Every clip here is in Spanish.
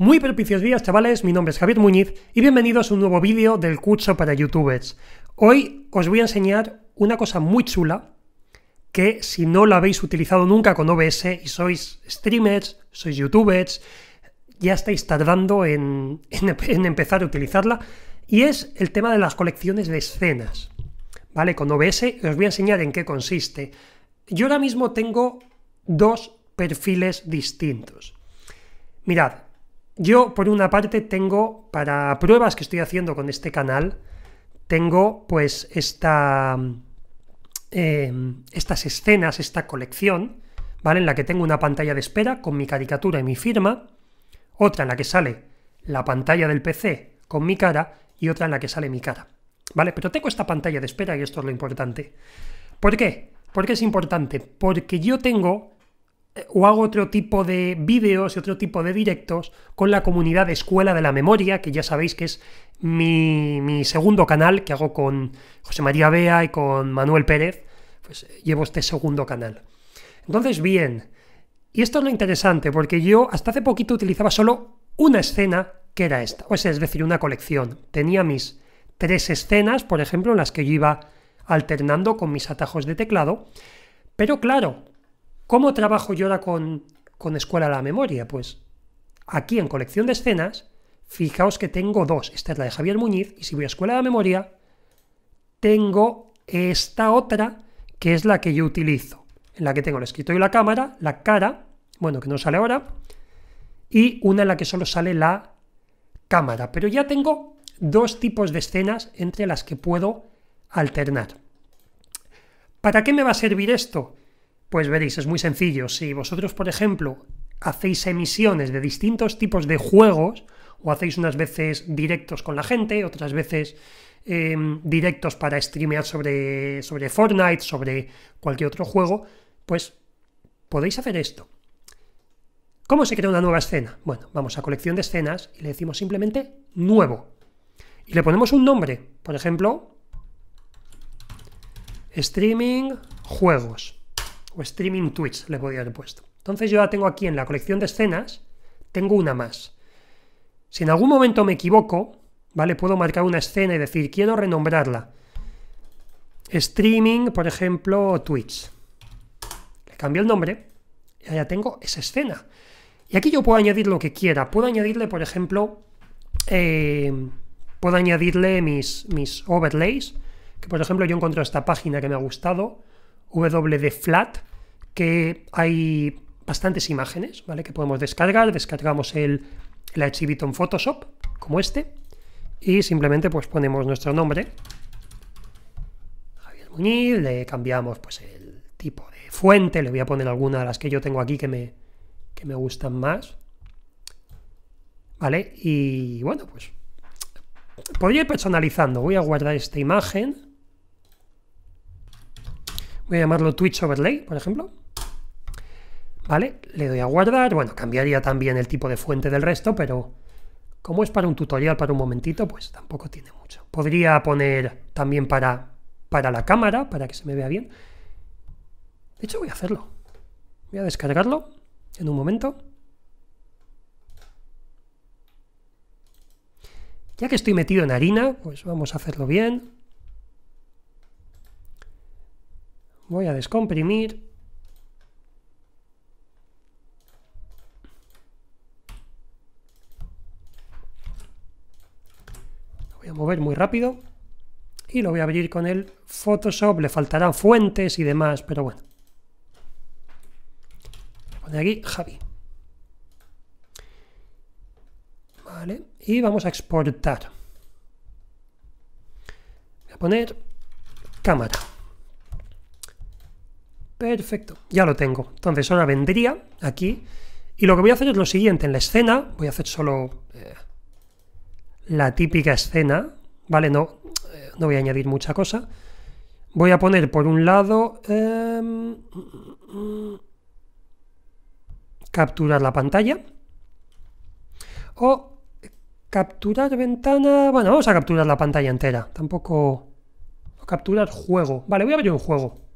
Muy propicios días chavales, mi nombre es Javier Muñiz y bienvenidos a un nuevo vídeo del curso para youtubers. Hoy os voy a enseñar una cosa muy chula que si no la habéis utilizado nunca con OBS y sois streamers, sois youtubers, ya estáis tardando en, empezar a utilizarla y es el tema de las colecciones de escenas. ¿Vale? Con OBS os voy a enseñar en qué consiste. Yo ahora mismo tengo dos perfiles distintos. Mirad, yo, por una parte, tengo para pruebas que estoy haciendo con este canal, tengo pues esta, em, estas escenas, esta colección, ¿vale? En la que tengo una pantalla de espera con mi caricatura y mi firma, otra en la que sale la pantalla del PC con mi cara y otra en la que sale mi cara, ¿vale? Pero tengo esta pantalla de espera y esto es lo importante. ¿Por qué? ¿Por qué es importante? Porque yo tengo o hago otro tipo de vídeos y otro tipo de directos con la comunidad de Escuela de la Memoria, que ya sabéis que es mi, mi segundo canal que hago con José María Bea y con Manuel Pérez. Pues eh, llevo este segundo canal. Entonces, bien, y esto es lo interesante, porque yo hasta hace poquito utilizaba solo una escena, que era esta, o sea, es decir, una colección. Tenía mis tres escenas, por ejemplo, en las que yo iba alternando con mis atajos de teclado, pero claro, ¿Cómo trabajo yo ahora con, con Escuela de la Memoria? Pues aquí en colección de escenas, fijaos que tengo dos. Esta es la de Javier Muñiz y si voy a Escuela de la Memoria, tengo esta otra que es la que yo utilizo, en la que tengo el escritorio y la cámara, la cara, bueno, que no sale ahora, y una en la que solo sale la cámara. Pero ya tengo dos tipos de escenas entre las que puedo alternar. ¿Para qué me va a servir esto? Pues veréis, es muy sencillo. Si vosotros, por ejemplo, hacéis emisiones de distintos tipos de juegos, o hacéis unas veces directos con la gente, otras veces em, directos para streamear sobre, sobre Fortnite, sobre cualquier otro juego, pues podéis hacer esto. ¿Cómo se crea una nueva escena? Bueno, vamos a colección de escenas y le decimos simplemente nuevo. Y le ponemos un nombre, por ejemplo, streaming juegos o streaming Twitch, le podría haber puesto. Entonces yo la tengo aquí en la colección de escenas, tengo una más. Si en algún momento me equivoco, ¿vale? Puedo marcar una escena y decir, quiero renombrarla. Streaming, por ejemplo, Twitch. Le cambio el nombre y ya tengo esa escena. Y aquí yo puedo añadir lo que quiera. Puedo añadirle, por ejemplo, eh, puedo añadirle mis, mis overlays. Que por ejemplo yo encuentro esta página que me ha gustado. WD Flat, que hay bastantes imágenes, ¿vale? Que podemos descargar. Descargamos el, la archivito en Photoshop, como este, y simplemente pues ponemos nuestro nombre. Javier Muñiz, le cambiamos pues el tipo de fuente, le voy a poner alguna de las que yo tengo aquí que me, que me gustan más. ¿Vale? Y bueno, pues podría ir personalizando. Voy a guardar esta imagen voy a llamarlo Twitch Overlay, por ejemplo. ¿Vale? Le doy a guardar. Bueno, cambiaría también el tipo de fuente del resto, pero como es para un tutorial, para un momentito, pues tampoco tiene mucho. Podría poner también para, para la cámara, para que se me vea bien. De hecho, voy a hacerlo. Voy a descargarlo en un momento. Ya que estoy metido en harina, pues vamos a hacerlo bien. Voy a descomprimir. Lo voy a mover muy rápido. Y lo voy a abrir con el Photoshop. Le faltarán fuentes y demás, pero bueno. Voy a poner aquí Javi. Vale. Y vamos a exportar. Voy a poner cámara. Perfecto, ya lo tengo. Entonces ahora vendría aquí y lo que voy a hacer es lo siguiente. En la escena voy a hacer solo eh, la típica escena, ¿vale? No, eh, no voy a añadir mucha cosa. Voy a poner por un lado... Em, capturar la pantalla. O capturar ventana... Bueno, vamos a capturar la pantalla entera. Tampoco... Capturar juego. Vale, voy a abrir un juego.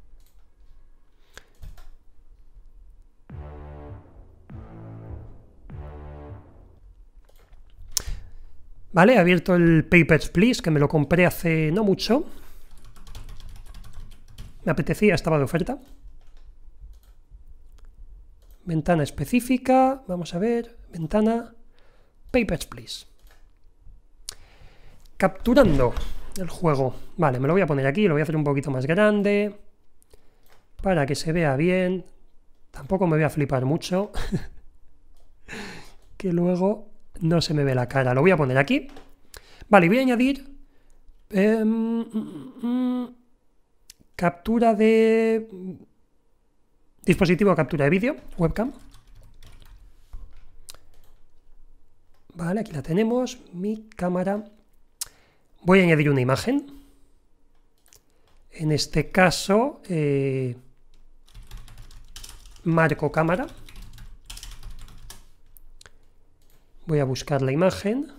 ¿Vale? He abierto el Papers, Please, que me lo compré hace no mucho. Me apetecía, estaba de oferta. Ventana específica, vamos a ver, ventana, Papers, Please. Capturando el juego. Vale, me lo voy a poner aquí, lo voy a hacer un poquito más grande para que se vea bien. Tampoco me voy a flipar mucho. que luego no se me ve la cara. Lo voy a poner aquí. Vale, voy a añadir... Em, mm, mm, mm, captura de... Dispositivo de captura de vídeo, webcam. Vale, aquí la tenemos, mi cámara. Voy a añadir una imagen. En este caso, eh, marco cámara. Voy a buscar la imagen.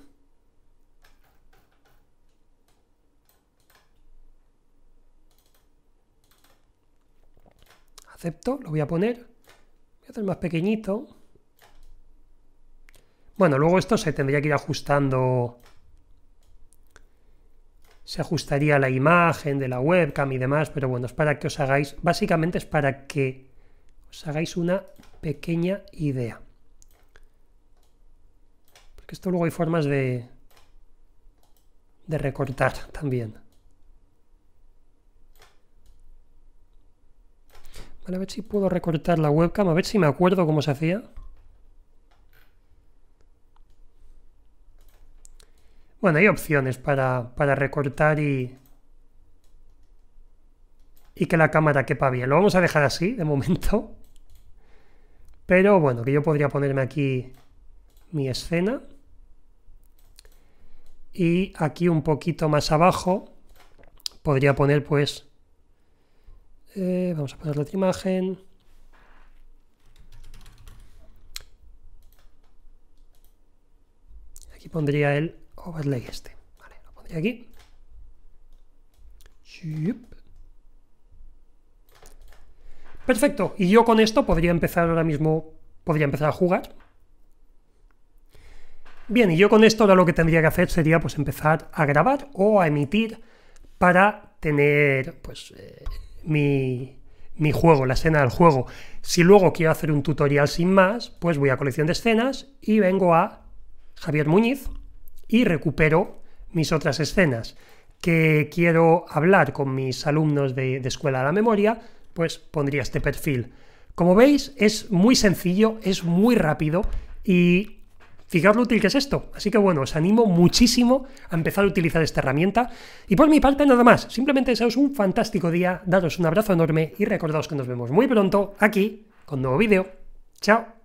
Acepto, lo voy a poner. Voy a hacer más pequeñito. Bueno, luego esto se tendría que ir ajustando. Se ajustaría la imagen de la webcam y demás, pero bueno, es para que os hagáis, básicamente es para que os hagáis una pequeña idea. Que esto luego hay formas de, de recortar también. a ver si puedo recortar la webcam, a ver si me acuerdo cómo se hacía. Bueno, hay opciones para, para recortar y, y que la cámara quepa bien. Lo vamos a dejar así de momento. Pero bueno, que yo podría ponerme aquí mi escena y aquí un poquito más abajo podría poner pues eh, vamos a poner la otra imagen aquí pondría el overlay este vale, lo pondría aquí perfecto y yo con esto podría empezar ahora mismo podría empezar a jugar Bien, y yo con esto ahora lo que tendría que hacer sería pues empezar a grabar o a emitir para tener pues eh, mi, mi juego, la escena del juego. Si luego quiero hacer un tutorial sin más, pues voy a colección de escenas y vengo a Javier Muñiz y recupero mis otras escenas que quiero hablar con mis alumnos de, de, Escuela de la Memoria, pues pondría este perfil. Como veis, es muy sencillo, es muy rápido y Fijaos lo útil que es esto. Así que bueno, os animo muchísimo a empezar a utilizar esta herramienta. Y por mi parte nada más. Simplemente deseos un fantástico día, daros un abrazo enorme y recordaos que nos vemos muy pronto aquí con nuevo vídeo. ¡Chao!